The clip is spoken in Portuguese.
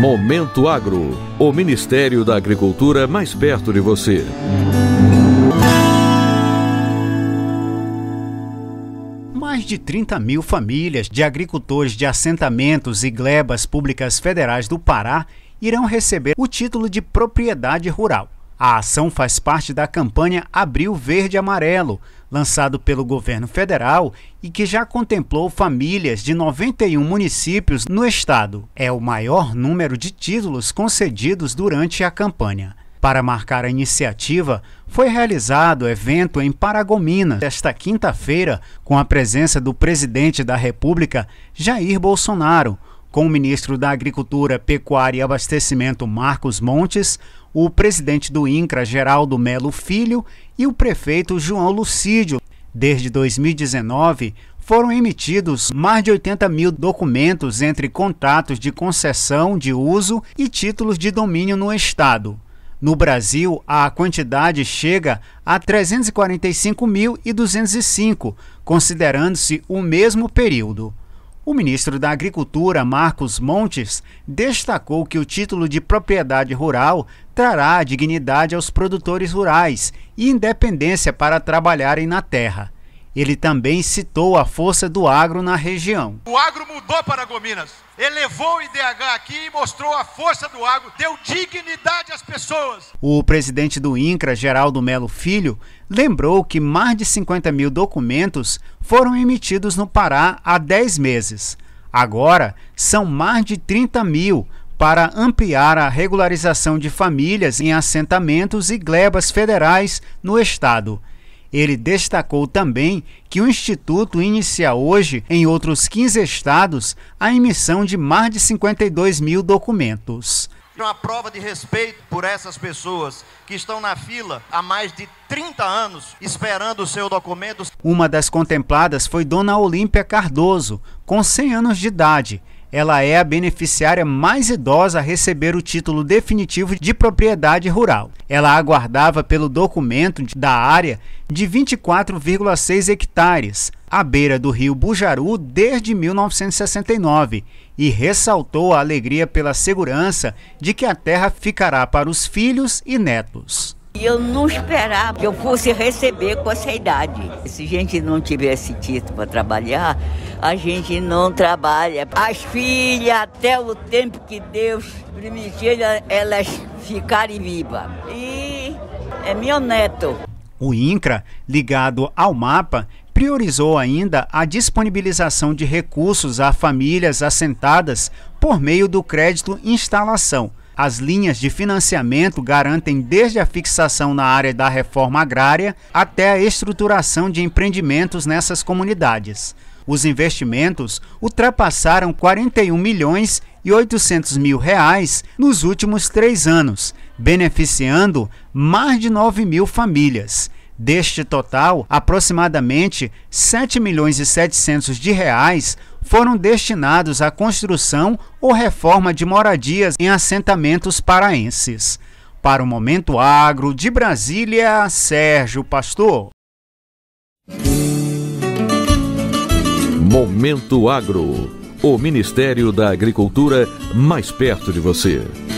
Momento Agro, o Ministério da Agricultura mais perto de você. mais de 30 mil famílias de agricultores de assentamentos e glebas públicas federais do Pará irão receber o título de propriedade rural. A ação faz parte da campanha Abril Verde Amarelo, lançado pelo governo federal e que já contemplou famílias de 91 municípios no estado. É o maior número de títulos concedidos durante a campanha. Para marcar a iniciativa, foi realizado evento em Paragominas esta quinta-feira, com a presença do presidente da República, Jair Bolsonaro, com o ministro da Agricultura, Pecuária e Abastecimento, Marcos Montes, o presidente do INCRA, Geraldo Melo Filho, e o prefeito João Lucídio. Desde 2019, foram emitidos mais de 80 mil documentos entre contratos de concessão de uso e títulos de domínio no Estado. No Brasil, a quantidade chega a 345.205, considerando-se o mesmo período. O ministro da Agricultura, Marcos Montes, destacou que o título de propriedade rural trará dignidade aos produtores rurais e independência para trabalharem na terra. Ele também citou a força do agro na região. O agro mudou para Gominas, elevou o IDH aqui e mostrou a força do agro, deu dignidade às pessoas. O presidente do INCRA, Geraldo Melo Filho, lembrou que mais de 50 mil documentos foram emitidos no Pará há 10 meses. Agora, são mais de 30 mil, para ampliar a regularização de famílias em assentamentos e glebas federais no Estado. Ele destacou também que o Instituto inicia hoje, em outros 15 estados, a emissão de mais de 52 mil documentos. Uma prova de respeito por essas pessoas que estão na fila há mais de 30 anos esperando o seu documento. Uma das contempladas foi Dona Olímpia Cardoso, com 100 anos de idade ela é a beneficiária mais idosa a receber o título definitivo de propriedade rural. Ela aguardava pelo documento da área de 24,6 hectares, à beira do rio Bujaru, desde 1969 e ressaltou a alegria pela segurança de que a terra ficará para os filhos e netos. Eu não esperava que eu fosse receber com essa idade. Se a gente não tivesse título para trabalhar, a gente não trabalha. As filhas, até o tempo que Deus permitir, elas ficarem vivas. E é meu neto. O INCRA, ligado ao mapa, priorizou ainda a disponibilização de recursos a famílias assentadas por meio do crédito instalação as linhas de financiamento garantem desde a fixação na área da reforma agrária até a estruturação de empreendimentos nessas comunidades. Os investimentos ultrapassaram 41 milhões e 800 mil reais nos últimos três anos, beneficiando mais de 9 mil famílias. Deste total, aproximadamente 7 milhões e 700 de reais foram destinados à construção ou reforma de moradias em assentamentos paraenses. Para o Momento Agro de Brasília, Sérgio Pastor. Momento Agro. O Ministério da Agricultura mais perto de você.